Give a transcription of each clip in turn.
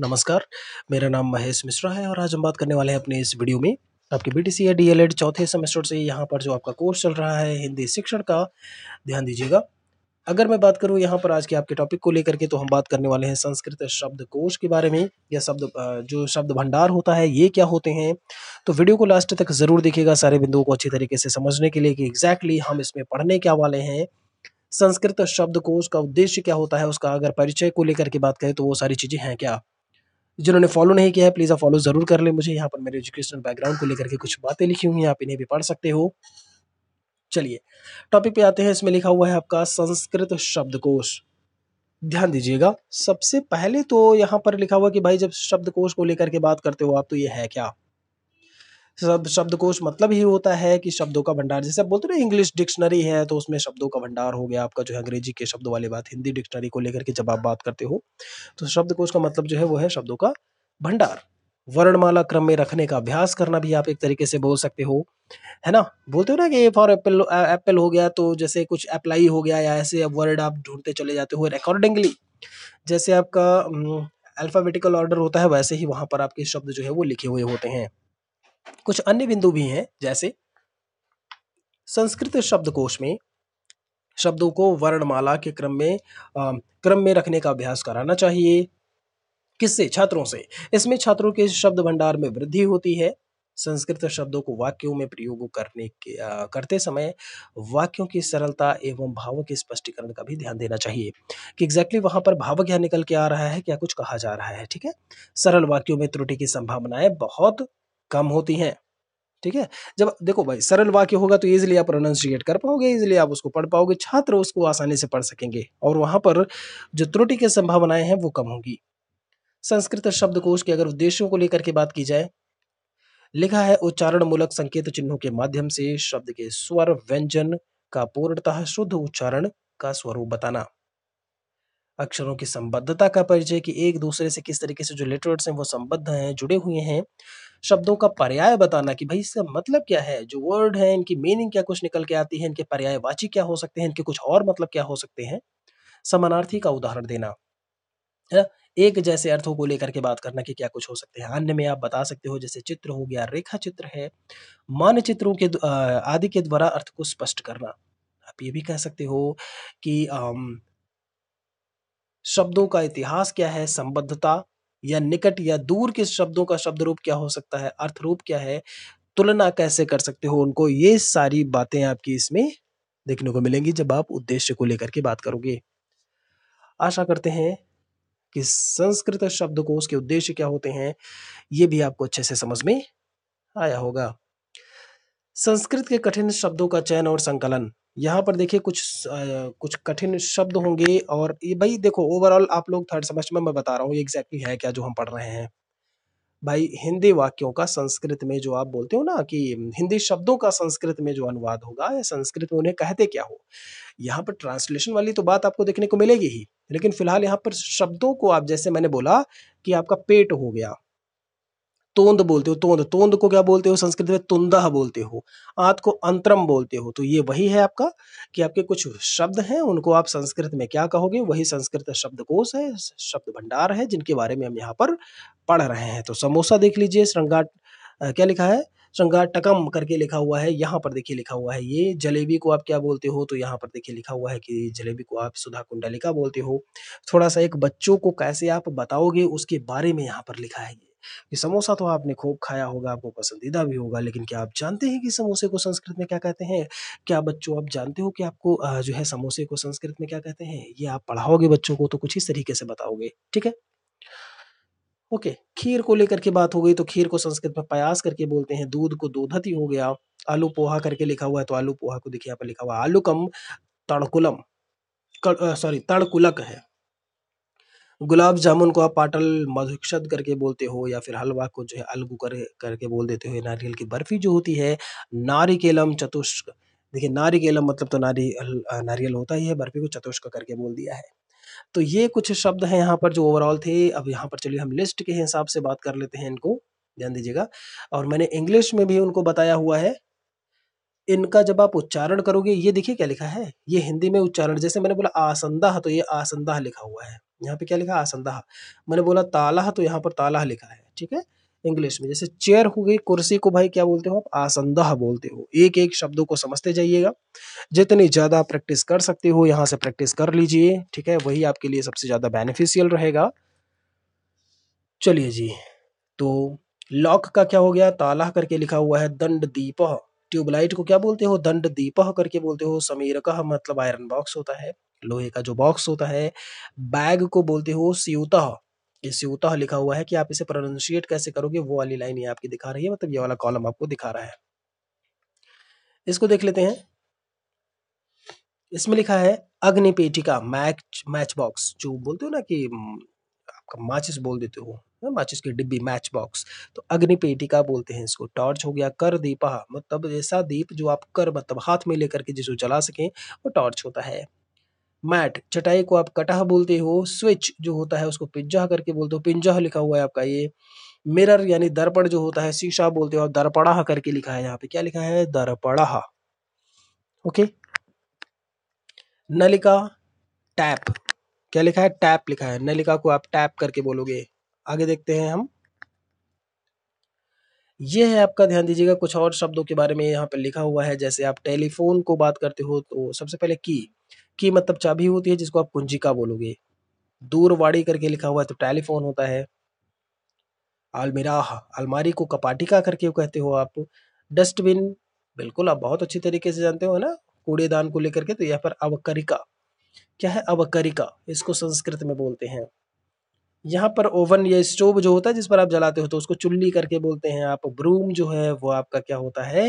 नमस्कार मेरा नाम महेश मिश्रा है और आज हम बात करने वाले हैं अपने इस वीडियो में आपके बीटीसी या डीएलएड चौथे सेमेस्टर से यहाँ पर जो आपका कोर्स चल रहा है हिंदी शिक्षण का ध्यान दीजिएगा अगर मैं बात करूँ यहाँ पर आज के आपके टॉपिक को लेकर के तो हम बात करने वाले हैं संस्कृत शब्द कोश के बारे में या शब्द जो शब्द भंडार होता है ये क्या होते हैं तो वीडियो को लास्ट तक ज़रूर देखिएगा सारे बिंदुओं को अच्छी तरीके से समझने के लिए कि एग्जैक्टली हम इसमें पढ़ने क्या वाले हैं संस्कृत शब्द कोश का उद्देश्य क्या होता है उसका अगर परिचय को लेकर के बात करें तो वो सारी चीज़ें हैं क्या जिन्होंने फॉलो नहीं किया है प्लीज़ आप फॉलो ज़रूर कर ले मुझे यहाँ पर मेरे एजुकेशनल बैकग्राउंड को लेकर के कुछ बातें लिखी हुई हैं आप इन्हें भी पढ़ सकते हो चलिए टॉपिक पे आते हैं इसमें लिखा हुआ है आपका संस्कृत शब्दकोश ध्यान दीजिएगा सबसे पहले तो यहाँ पर लिखा हुआ कि भाई जब शब्दकोश को लेकर के बात करते हो आप तो ये है क्या सब शब्दकोश मतलब ही होता है कि शब्दों का भंडार जैसे आप बोलते ना इंग्लिश डिक्शनरी है तो उसमें शब्दों का भंडार हो गया आपका जो है अंग्रेजी के शब्द वाली बात हिंदी डिक्शनरी को लेकर के जब आप बात करते हो तो शब्दकोश का मतलब जो है वो है शब्दों का भंडार वर्णमाला क्रम में रखने का अभ्यास करना भी आप एक तरीके से बोल सकते हो है ना बोलते हो ना कि फॉर एप्पल एप्पल हो गया तो जैसे कुछ अप्लाई हो गया या ऐसे वर्ड आप ढूंढते चले जाते हो अकॉर्डिंगली जैसे आपका अल्फ़ाबेटिकल ऑर्डर होता है वैसे ही वहां पर आपके शब्द जो है वो लिखे हुए होते हैं कुछ अन्य बिंदु भी हैं जैसे संस्कृत शब्दकोश में शब्दों को वर्णमाला के क्रम में आ, क्रम में रखने का अभ्यास कराना चाहिए किससे छात्रों से इसमें छात्रों के शब्द भंडार में वृद्धि होती है संस्कृत शब्दों को वाक्यों में प्रयोग करने के आ, करते समय वाक्यों की सरलता एवं भावों के स्पष्टीकरण का भी ध्यान देना चाहिए कि एग्जैक्टली वहाँ पर भाव क्या निकल के आ रहा है क्या कुछ कहा जा रहा है ठीक है सरल वाक्यों में त्रुटि की संभावनाएं बहुत कम होती हैं ठीक है जब देखो भाई सरल वाक्य होगा तो ईजिली आप प्रोनाउंसिएट कर पाओगे इजिली आप उसको पढ़ पाओगे छात्र उसको आसानी से पढ़ सकेंगे और वहाँ पर जो त्रुटि की संभावनाएं हैं वो कम होंगी संस्कृत शब्दकोश के अगर उद्देश्यों को लेकर के बात की जाए लिखा है उच्चारण मूलक संकेत चिन्हों के माध्यम से शब्द के स्वर व्यंजन का पूर्णतः शुद्ध उच्चारण का स्वरूप बताना अक्षरों की संबद्धता का परिचय कि एक दूसरे से किस तरीके से जो लेटर्स हैं वो संबद्ध हैं जुड़े हुए हैं शब्दों का पर्याय बताना कि भाई इसका मतलब क्या है जो वर्ड है इनकी मीनिंग क्या कुछ निकल के आती है इनके वाची क्या हो सकते हैं इनके कुछ और मतलब क्या हो सकते हैं समानार्थी का उदाहरण देना है ना एक जैसे अर्थों को लेकर के बात करना कि क्या कुछ हो सकते हैं अन्य में आप बता सकते हो जैसे चित्र हो गया रेखा चित्र है मानचित्रों के आदि के द्वारा अर्थ को स्पष्ट करना आप ये भी कह सकते हो कि शब्दों का इतिहास क्या है संबद्धता या निकट या दूर के शब्दों का शब्द रूप क्या हो सकता है अर्थ रूप क्या है तुलना कैसे कर सकते हो उनको ये सारी बातें आपकी इसमें देखने को मिलेंगी जब आप उद्देश्य को लेकर के बात करोगे आशा करते हैं कि संस्कृत शब्द को उसके उद्देश्य क्या होते हैं ये भी आपको अच्छे से समझ में आया होगा संस्कृत के कठिन शब्दों का चयन और संकलन यहाँ पर देखिए कुछ आ, कुछ कठिन शब्द होंगे और ये भाई देखो ओवरऑल आप लोग थर्ड सेमेस्टर में मैं बता रहा हूँ ये एग्जैक्टली है क्या जो हम पढ़ रहे हैं भाई हिंदी वाक्यों का संस्कृत में जो आप बोलते हो ना कि हिंदी शब्दों का संस्कृत में जो अनुवाद होगा या संस्कृत में उन्हें कहते क्या हो यहाँ पर ट्रांसलेशन वाली तो बात आपको देखने को मिलेगी ही लेकिन फिलहाल यहाँ पर शब्दों को आप जैसे मैंने बोला कि आपका पेट हो गया तोंद बोलते हो तोंद तोंद को क्या बोलते हो संस्कृत में तुंदा बोलते हो आंत को अंतरम बोलते हो तो ये वही है आपका कि आपके कुछ शब्द हैं उनको आप संस्कृत में क्या कहोगे वही संस्कृत शब्दकोश है शब्द भंडार है जिनके बारे में हम यहाँ पर पढ़ रहे हैं तो समोसा देख लीजिए श्रृंगार क्या लिखा है श्रृंगार टकम करके लिखा हुआ है यहाँ पर देखिए लिखा हुआ है ये जलेबी को आप क्या बोलते हो तो यहाँ पर देखिए लिखा हुआ है कि जलेबी को आप सुधा कुंडलिका बोलते हो थोड़ा सा एक बच्चों को कैसे आप बताओगे उसके बारे में यहाँ पर लिखा है कि समोसा तो आपने खूब खाया होगा आपको पसंदीदा भी होगा लेकिन क्या आप जानते हैं कि समोसे को संस्कृत में क्या कहते हैं क्या बच्चों आप जानते हो कि आपको जो है समोसे को संस्कृत में क्या कहते हैं? ये आप पढ़ाओगे बच्चों को तो कुछ इस तरीके से बताओगे, ठीक है? ओके, खीर को लेकर के बात हो गई तो खीर को संस्कृत में पायास करके बोलते हैं, दूध को दूधति हो गया, आलू पोहा करके लिखा हुआ है तो आलू पोहा को देखिए यहाँ पर लिखा हुआ है आलुकम तड़कुलम, सॉरी तड़कुलक है। गुलाब जामुन को आप पाटल मधुक्षद करके बोलते हो या फिर हलवा को जो है अलगू कर करके बोल देते हो नारियल की बर्फ़ी जो होती है नारिकेलम चतुष्क देखिए नारिकेलम मतलब तो नारी नारियल होता ही है बर्फ़ी को चतुष्क करके बोल दिया है तो ये कुछ शब्द हैं यहाँ पर जो ओवरऑल थे अब यहाँ पर चलिए हम लिस्ट के हिसाब से बात कर लेते हैं इनको ध्यान दीजिएगा और मैंने इंग्लिश में भी उनको बताया हुआ है इनका जब आप उच्चारण करोगे ये देखिए क्या लिखा है ये हिंदी में उच्चारण जैसे मैंने बोला आसंदा तो ये आसंदा लिखा हुआ है यहाँ पे क्या लिखा आसंदा मैंने बोला ताला तो यहाँ पर ताला लिखा है ठीक है इंग्लिश में जैसे चेयर हो गई कुर्सी को भाई क्या बोलते हो आप आसंदा बोलते हो एक एक शब्दों को समझते जाइएगा जितनी ज़्यादा प्रैक्टिस कर सकते हो यहाँ से प्रैक्टिस कर लीजिए ठीक है वही आपके लिए सबसे ज़्यादा बेनिफिशियल रहेगा चलिए जी तो लॉक का क्या हो गया ताला करके लिखा हुआ है दंड दीप ट्यूबलाइट को क्या बोलते हो दंड दीप करके बोलते हो समीर का मतलब आयरन बॉक्स होता है लोहे का जो बॉक्स होता है बैग को बोलते हो स्यूता ये स्यूता लिखा हुआ है कि आप इसे प्रोनाउंशिएट कैसे करोगे वो वाली लाइन ये आपकी दिखा रही है मतलब ये वाला कॉलम आपको दिखा रहा है इसको देख लेते हैं इसमें लिखा है अग्निपेटिका मैच मैच बॉक्स जो बोलते हो ना कि आपका माचिस बोल देते हो ना माचिस की डिब्बी मैच बॉक्स तो अग्निपेटिका बोलते हैं इसको टॉर्च हो गया कर दीपा मतलब ऐसा दीप जो आप कर मतलब हाथ में लेकर के जिसको जला सकें वो टॉर्च होता है मैट चटाई को आप कटाह बोलते हो स्विच जो होता है उसको पिंजह करके बोलते हो पिंजा लिखा हुआ है आपका ये मिरर यानी दर्पण जो होता है शीशा बोलते हो आप दर्पणाह करके लिखा है यहाँ पे क्या लिखा है दर्पणाह ओके नलिका टैप क्या लिखा है टैप लिखा है नलिका को आप टैप करके बोलोगे आगे देखते हैं हम ये है आपका ध्यान दीजिएगा कुछ और शब्दों के बारे में यहाँ पर लिखा हुआ है जैसे आप टेलीफोन को बात करते हो तो सबसे पहले की की मतलब चाबी होती है जिसको आप कुंजिका बोलोगे दूरवाड़ी करके लिखा हुआ है तो टेलीफोन होता है अलमिराह अलमारी को कपाटिका करके कहते हो आप डस्टबिन बिल्कुल आप बहुत अच्छी तरीके से जानते हो ना कूड़ेदान को लेकर के तो यहाँ पर अवकरिका क्या है अवकरिका इसको संस्कृत में बोलते हैं यहाँ पर ओवन या स्टोव जो होता है जिस पर आप जलाते हो तो उसको चुल्ली करके बोलते हैं आप ब्रूम जो है वो आपका क्या होता है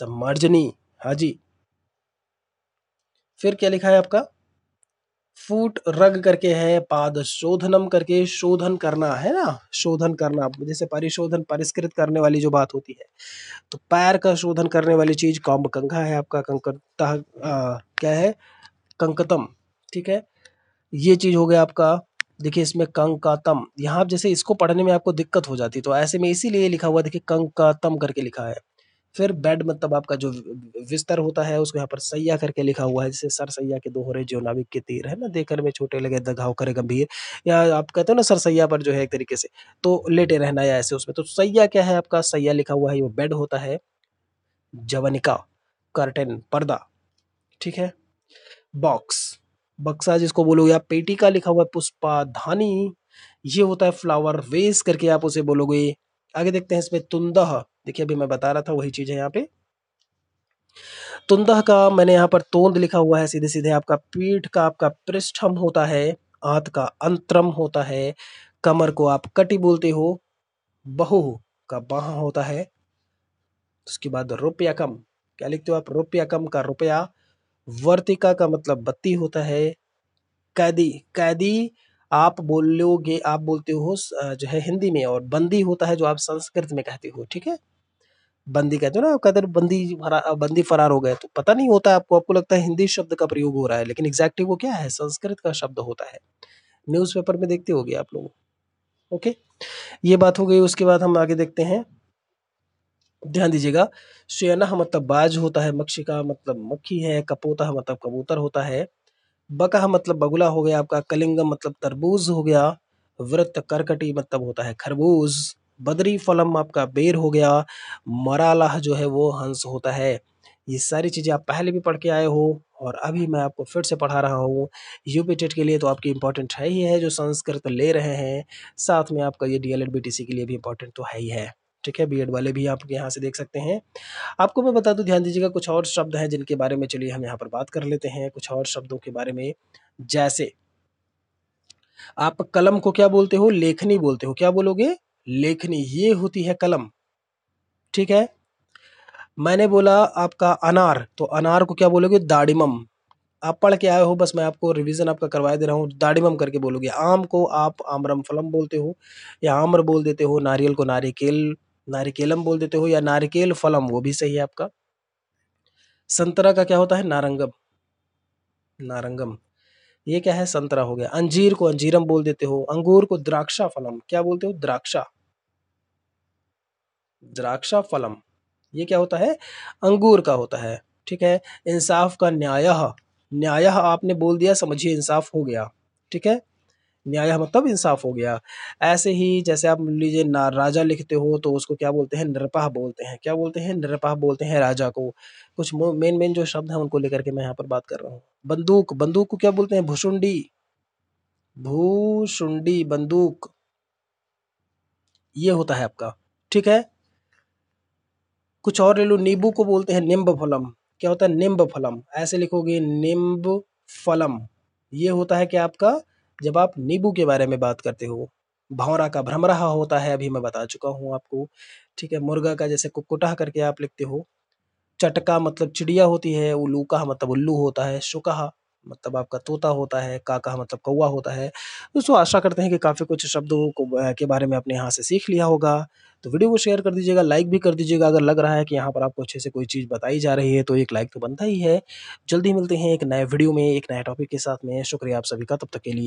सम्मर्जनी हाँ जी फिर क्या लिखा है आपका फूट रग करके है पाद शोधनम करके शोधन करना है ना शोधन करना जैसे परिशोधन परिष्कृत करने वाली जो बात होती है तो पैर का शोधन करने वाली चीज कॉम्ब कंघा है आपका कंकता क्या है कंकतम ठीक है ये चीज हो गया आपका देखिए इसमें कंकातम यहाँ जैसे इसको पढ़ने में आपको दिक्कत हो जाती तो ऐसे में इसीलिए लिखा हुआ देखिए कंकातम करके लिखा है फिर बेड मतलब आपका जो बिस्तर होता है उसको यहाँ पर सैया करके लिखा हुआ है जैसे सर सैया के दोहरे जो नाविक के तीर है ना देखकर में छोटे लगे दगाव करे गंभीर या आप कहते हो ना सर सैया पर जो है एक तरीके से तो लेटे रहना या ऐसे उसमें तो सैया क्या है आपका सैया लिखा हुआ है वो बेड होता है जवनिका कर्टन पर्दा ठीक है बॉक्स बक्सा जिसको बोलोगे आप पेटी का लिखा हुआ है पुष्पा धानी ये होता है फ्लावर वेस करके आप उसे बोलोगे आगे देखते हैं इसमें तुंदह देखिए अभी मैं बता रहा था वही चीज़ है यहाँ पे तुंदह का मैंने यहाँ पर तोंद लिखा हुआ है सीधे सीधे आपका पीठ का आपका पृष्ठम होता है आंत का अंतरम होता है कमर को आप कटी बोलते हो बहु का बाह होता है उसके बाद रुपया कम क्या लिखते हो आप रुपया कम का रुपया वर्तिका का मतलब बत्ती होता है कैदी कैदी आप बोलोगे आप बोलते हो जो है हिंदी में और बंदी होता है जो आप संस्कृत में कहते हो ठीक है बंदी कहते हो ना कदर बंदी फरार बंदी फरार हो गए तो पता नहीं होता है आपको आपको लगता है हिंदी शब्द का प्रयोग हो रहा है लेकिन एग्जैक्टली वो क्या है संस्कृत का शब्द होता है न्यूज़पेपर में देखते होगे आप लोग ओके ये बात हो गई उसके बाद हम आगे देखते हैं ध्यान दीजिएगा सुयना मतलब बाज होता है मक्षिका मतलब मक्खी है कपोता मतलब कबूतर होता है बका मतलब बगुला हो गया आपका कलिंगम मतलब तरबूज हो गया वृत्त करकटी मतलब होता है खरबूज बदरी फलम आपका बेर हो गया मरालाह जो है वो हंस होता है ये सारी चीज़ें आप पहले भी पढ़ के आए हो और अभी मैं आपको फिर से पढ़ा रहा हूँ यूपी के लिए तो आपकी इंपॉर्टेंट है ही है जो संस्कृत ले रहे हैं साथ में आपका ये डी एल के लिए भी इंपॉर्टेंट तो है ही है ठीक है बीएड वाले भी आप यहाँ से देख सकते हैं आपको मैं बता दूँ ध्यान दीजिएगा कुछ और शब्द हैं जिनके बारे में चलिए हम यहाँ पर बात कर लेते हैं कुछ और शब्दों के बारे में जैसे आप कलम को क्या बोलते हो लेखनी बोलते हो क्या बोलोगे लेखनी ये होती है कलम ठीक है मैंने बोला आपका अनार तो अनार को क्या बोलोगे दाड़िमम आप पढ़ के आए हो बस मैं आपको रिवीजन आपका करवाए दे रहा हूँ दाड़िमम करके बोलोगे आम को आप आमरम फलम बोलते हो या आम्र बोल देते हो नारियल को नारिकेल नारिकेलम बोल देते हो या नारिकेल फलम वो भी सही है आपका संतरा का क्या होता है नारंगम नारंगम ये क्या है संतरा हो गया अंजीर को अंजीरम बोल देते हो अंगूर को द्राक्षा फलम क्या बोलते हो द्राक्षा द्राक्षा फलम ये क्या होता है अंगूर का होता है ठीक है इंसाफ का न्याय न्याय आपने बोल दिया समझिए इंसाफ हो गया ठीक है न्याय मतलब इंसाफ हो गया ऐसे ही जैसे आप लीजिए ना राजा लिखते हो तो उसको क्या बोलते हैं नृपाह बोलते हैं क्या बोलते हैं नृपाह बोलते हैं राजा को कुछ मेन मेन जो शब्द हैं उनको लेकर के मैं यहाँ पर बात कर रहा हूँ बंदूक बंदूक को क्या बोलते हैं भूसुंडी भूसुंडी बंदूक ये होता है आपका ठीक है कुछ और ले लो नींबू को बोलते हैं निम्ब फलम क्या होता है निम्ब फलम ऐसे लिखोगे निम्ब फलम ये होता है कि आपका जब आप नींबू के बारे में बात करते हो भौरा का भ्रमराह होता है अभी मैं बता चुका हूँ आपको ठीक है मुर्गा का जैसे कुकुटा करके आप लिखते हो चटका मतलब चिड़िया होती है उल्लू का मतलब उल्लू होता है शुकाहा मतलब आपका तोता होता है काका मतलब कौआ होता है दोस्तों आशा करते हैं कि काफ़ी कुछ शब्दों को के बारे में आपने यहाँ से सीख लिया होगा तो वीडियो को शेयर कर दीजिएगा लाइक भी कर दीजिएगा अगर लग रहा है कि यहाँ पर आपको अच्छे से कोई चीज़ बताई जा रही है तो एक लाइक तो बनता ही है जल्दी मिलते हैं एक नए वीडियो में एक नए टॉपिक के साथ में शुक्रिया आप सभी का तब तक के लिए